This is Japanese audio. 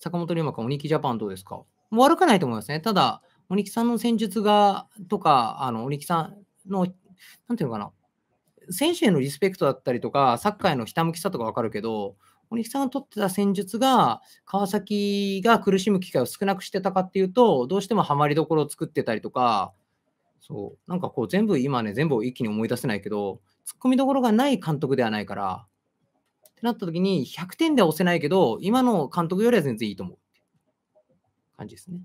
坂本龍馬鬼木ジャパンどうですか悪くないと思いますね。ただ、鬼木さんの戦術が、とか、あの、鬼木さんの、なんていうのかな、選手へのリスペクトだったりとか、サッカーへのひたむきさとかわかるけど、鬼木さんが取ってた戦術が、川崎が苦しむ機会を少なくしてたかっていうと、どうしてもはまりどころを作ってたりとか、そう、なんかこう、全部、今ね、全部を一気に思い出せないけど、突っ込みどころがない監督ではないから、ってなった時に、100点では押せないけど、今の監督よりは全然いいと思う。感じですね。